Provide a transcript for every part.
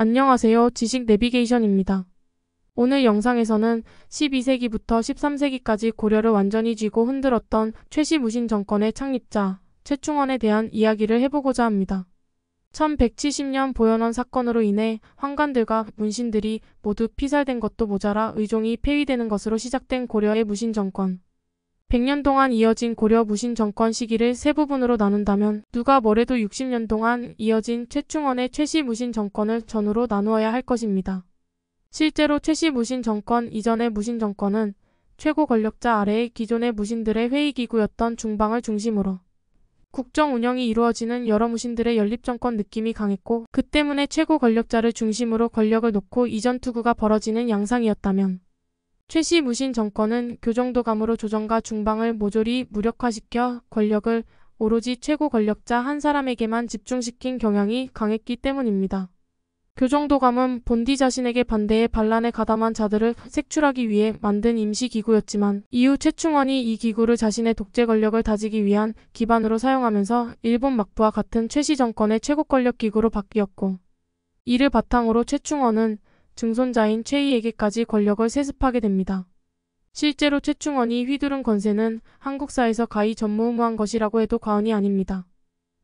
안녕하세요. 지식 내비게이션입니다. 오늘 영상에서는 12세기부터 13세기까지 고려를 완전히 쥐고 흔들었던 최씨 무신 정권의 창립자 최충원에 대한 이야기를 해보고자 합니다. 1170년 보현원 사건으로 인해 환관들과 문신들이 모두 피살된 것도 모자라 의종이 폐위되는 것으로 시작된 고려의 무신 정권. 100년 동안 이어진 고려 무신 정권 시기를 세 부분으로 나눈다면 누가 뭐래도 60년 동안 이어진 최충원의 최씨 무신 정권을 전후로 나누어야 할 것입니다. 실제로 최씨 무신 정권 이전의 무신 정권은 최고 권력자 아래의 기존의 무신들의 회의기구였던 중방을 중심으로 국정 운영이 이루어지는 여러 무신들의 연립정권 느낌이 강했고 그 때문에 최고 권력자를 중심으로 권력을 놓고 이전 투구가 벌어지는 양상이었다면 최씨 무신 정권은 교정도감으로 조정과 중방을 모조리 무력화시켜 권력을 오로지 최고 권력자 한 사람에게만 집중시킨 경향이 강했기 때문입니다. 교정도감은 본디 자신에게 반대해 반란에 가담한 자들을 색출하기 위해 만든 임시기구였지만 이후 최충원이 이 기구를 자신의 독재 권력을 다지기 위한 기반으로 사용하면서 일본 막부와 같은 최씨 정권의 최고 권력기구로 바뀌었고 이를 바탕으로 최충원은 증손자인 최희에게까지 권력을 세습하게 됩니다. 실제로 최충원이 휘두른 권세는 한국사에서 가히 전무후무한 것이라고 해도 과언이 아닙니다.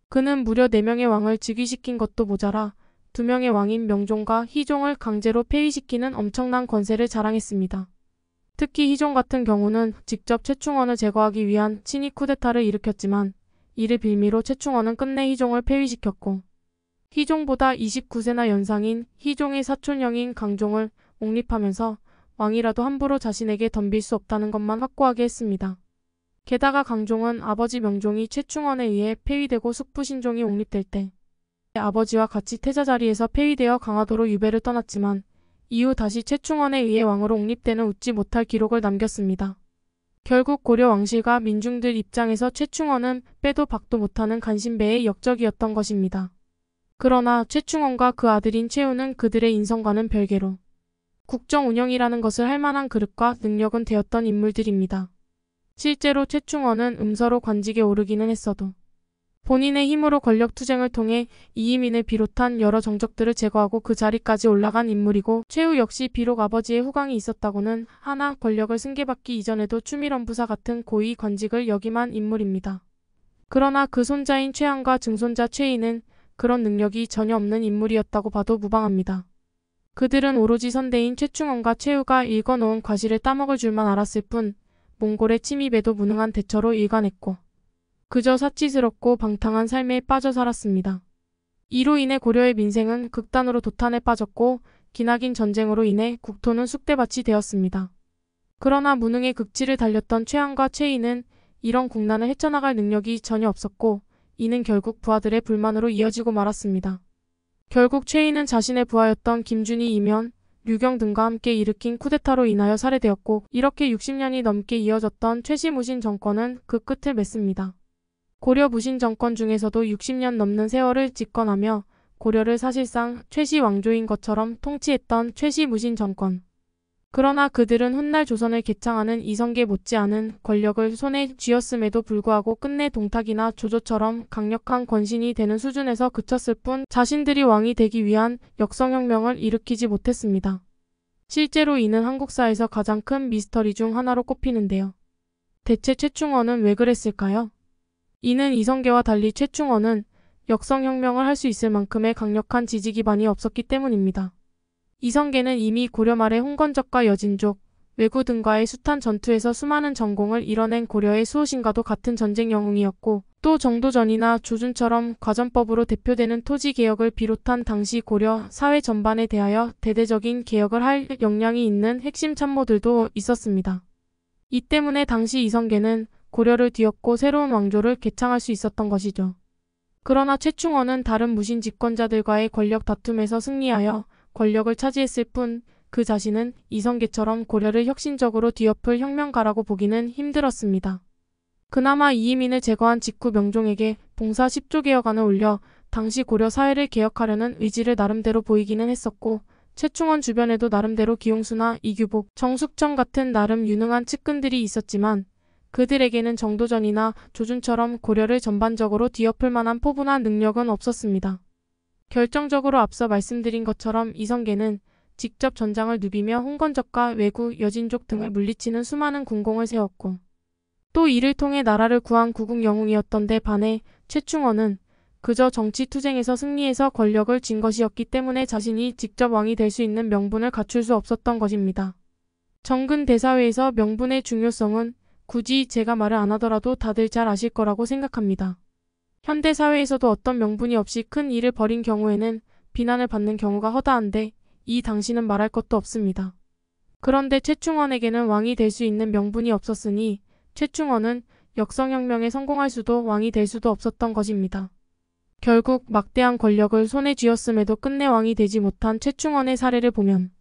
그는 무려 4명의 왕을 즉위시킨 것도 모자라 2명의 왕인 명종과 희종을 강제로 폐위시키는 엄청난 권세를 자랑했습니다. 특히 희종 같은 경우는 직접 최충원을 제거하기 위한 친위 쿠데타를 일으켰지만 이를 빌미로 최충원은 끝내 희종을 폐위시켰고 희종보다 29세나 연상인 희종의 사촌형인 강종을 옹립하면서 왕이라도 함부로 자신에게 덤빌 수 없다는 것만 확고하게 했습니다. 게다가 강종은 아버지 명종이 최충원에 의해 폐위되고 숙부신종이 옹립될 때 아버지와 같이 태자 자리에서 폐위되어 강화도로 유배를 떠났지만 이후 다시 최충원에 의해 왕으로 옹립되는 웃지 못할 기록을 남겼습니다. 결국 고려 왕실과 민중들 입장에서 최충원은 빼도 박도 못하는 간신배의 역적이었던 것입니다. 그러나 최충원과 그 아들인 최우는 그들의 인성과는 별개로 국정 운영이라는 것을 할 만한 그릇과 능력은 되었던 인물들입니다. 실제로 최충원은 음서로 관직에 오르기는 했어도 본인의 힘으로 권력 투쟁을 통해 이희민을 비롯한 여러 정적들을 제거하고 그 자리까지 올라간 인물이고 최우 역시 비록 아버지의 후광이 있었다고는 하나 권력을 승계받기 이전에도 추밀원 부사 같은 고위 관직을 역임한 인물입니다. 그러나 그 손자인 최한과 증손자 최희는 그런 능력이 전혀 없는 인물이었다고 봐도 무방합니다. 그들은 오로지 선대인 최충원과 최우가 읽어놓은 과실을 따먹을 줄만 알았을 뿐 몽골의 침입에도 무능한 대처로 일관했고 그저 사치스럽고 방탕한 삶에 빠져 살았습니다. 이로 인해 고려의 민생은 극단으로 도탄에 빠졌고 기나긴 전쟁으로 인해 국토는 쑥대밭이 되었습니다. 그러나 무능의 극치를 달렸던 최한과 최인은 이런 국난을 헤쳐나갈 능력이 전혀 없었고 이는 결국 부하들의 불만으로 이어지고 말았습니다. 결국 최인은 자신의 부하였던 김준희 이면, 류경 등과 함께 일으킨 쿠데타로 인하여 살해되었고 이렇게 60년이 넘게 이어졌던 최씨 무신 정권은 그 끝을 맺습니다. 고려 무신 정권 중에서도 60년 넘는 세월을 집권하며 고려를 사실상 최씨 왕조인 것처럼 통치했던 최씨 무신 정권. 그러나 그들은 훗날 조선을 개창하는 이성계 못지않은 권력을 손에 쥐었음에도 불구하고 끝내 동탁이나 조조처럼 강력한 권신이 되는 수준에서 그쳤을 뿐 자신들이 왕이 되기 위한 역성혁명을 일으키지 못했습니다. 실제로 이는 한국사에서 가장 큰 미스터리 중 하나로 꼽히는데요. 대체 최충원은 왜 그랬을까요? 이는 이성계와 달리 최충원은 역성혁명을 할 수 있을 만큼의 강력한 지지 기반이 없었기 때문입니다. 이성계는 이미 고려 말의 홍건적과 여진족, 외구 등과의 숱한 전투에서 수많은 전공을 이뤄낸 고려의 수호신과도 같은 전쟁 영웅이었고 또 정도전이나 조준처럼 과전법으로 대표되는 토지개혁을 비롯한 당시 고려 사회 전반에 대하여 대대적인 개혁을 할 역량이 있는 핵심 참모들도 있었습니다. 이 때문에 당시 이성계는 고려를 뒤엎고 새로운 왕조를 개창할 수 있었던 것이죠. 그러나 최충원은 다른 무신 집권자들과의 권력 다툼에서 승리하여 권력을 차지했을 뿐 그 자신은 이성계처럼 고려를 혁신적으로 뒤엎을 혁명가라고 보기는 힘들었습니다. 그나마 이이민을 제거한 직후 명종에게 봉사 10조 개혁안을 올려 당시 고려 사회를 개혁하려는 의지를 나름대로 보이기는 했었고 최충원 주변에도 나름대로 기용수나 이규복, 정숙청 같은 나름 유능한 측근들이 있었지만 그들에게는 정도전이나 조준처럼 고려를 전반적으로 뒤엎을 만한 포부나 능력은 없었습니다. 결정적으로 앞서 말씀드린 것처럼 이성계는 직접 전장을 누비며 홍건적과 외구, 여진족 등을 물리치는 수많은 군공을 세웠고 또 이를 통해 나라를 구한 구국 영웅이었던 데 반해 최충원은 그저 정치 투쟁에서 승리해서 권력을 쥔 것이었기 때문에 자신이 직접 왕이 될 수 있는 명분을 갖출 수 없었던 것입니다. 정근 대사회에서 명분의 중요성은 굳이 제가 말을 안 하더라도 다들 잘 아실 거라고 생각합니다. 현대사회에서도 어떤 명분이 없이 큰 일을 벌인 경우에는 비난을 받는 경우가 허다한데 이당시는 말할 것도 없습니다. 그런데 최충원에게는 왕이 될 수 있는 명분이 없었으니 최충원은 역성혁명에 성공할 수도 왕이 될 수도 없었던 것입니다. 결국 막대한 권력을 손에 쥐었음에도 끝내 왕이 되지 못한 최충원의 사례를 보면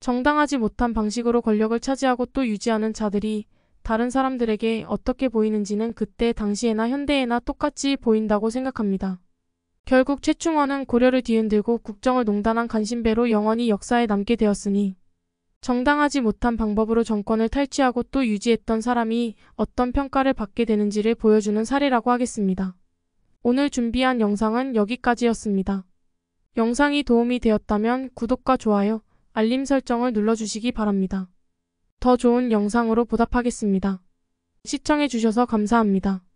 정당하지 못한 방식으로 권력을 차지하고 또 유지하는 자들이 다른 사람들에게 어떻게 보이는지는 그때 당시에나 현대에나 똑같이 보인다고 생각합니다. 결국 최충원은 고려를 뒤흔들고 국정을 농단한 간신배로 영원히 역사에 남게 되었으니 정당하지 못한 방법으로 정권을 탈취하고 또 유지했던 사람이 어떤 평가를 받게 되는지를 보여주는 사례라고 하겠습니다. 오늘 준비한 영상은 여기까지였습니다. 영상이 도움이 되었다면 구독과 좋아요, 알림 설정을 눌러주시기 바랍니다. 더 좋은 영상으로 보답하겠습니다. 시청해주셔서 감사합니다.